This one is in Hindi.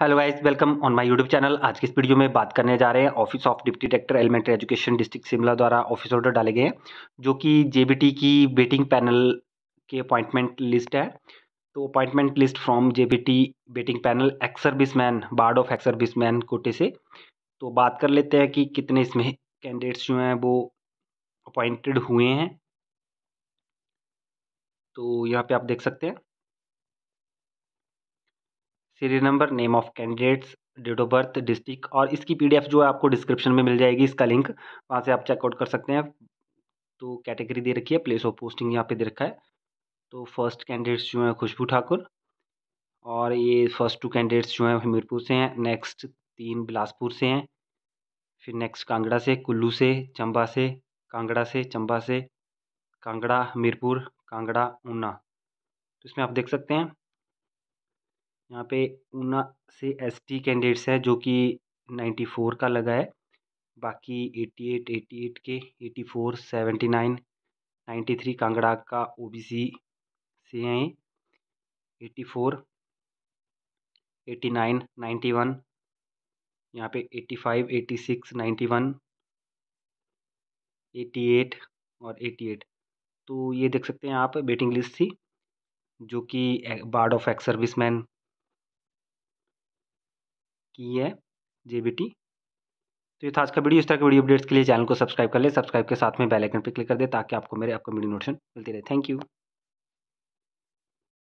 hello guys welcome on my YouTube channel आज की इस वीडियो में बात करने जा रहे हैं office of deputy director elementary education district Shimla द्वारा ऑफिस ऑर्डर डाले गए हैं जो कि जेबीटी की वेटिंग पैनल के अपॉइंटमेंट लिस्ट है तो appointment list from JBT waiting panel ex service man board of ex service man कोटे से तो बात कर लेते हैं कि कितने इसमें कैंडिडेट्स जो हैं वो अपॉइंटेड हुए हैं तो यहाँ पर आप देख सकते हैं serial number name of candidates date of birth district और इसकी पीडीएफ जो है आपको डिस्क्रिप्शन में मिल जाएगी इसका लिंक वहाँ से आप चेकआउट कर सकते हैं तो कैटेगरी दे रखी है प्लेस ऑफ पोस्टिंग यहाँ पे दे रखा है तो फर्स्ट कैंडिडेट्स जो हैं खुशबू ठाकुर और ये फर्स्ट टू कैंडिडेट्स जो हैं हमीरपुर से हैं नेक्स्ट तीन बिलासपुर से हैं फिर नेक्स्ट कांगड़ा से कुल्लू से चंबा से कांगड़ा से चंबा से कांगड़ा हमीरपुर कांगड़ा ऊना तो इसमें आप देख सकते हैं यहाँ पे ऊना से एस टी कैंडिडेट्स हैं जो कि नाइन्टी फोर का लगा है बाकी एटी एट एटी एट के eighty four seventy nine ninety three Kangra का ओ बी सी से हैं eighty four eighty nine ninety one यहाँ पे eighty five eighty six ninety one eighty eight और एटी एट तो ये देख सकते हैं आप वेटिंग लिस्ट थी जो कि board of ex service man की है जे तो ये था आज का वीडियो इस तरह के वीडियो अपडेट्स के लिए चैनल को सब्सक्राइब कर ले सब्सक्राइब के साथ में बेल आइकन पर क्लिक कर दे ताकि आपको मेरे आपको वीडियो नोटिफिकेशन मिलती रहे थैंक यू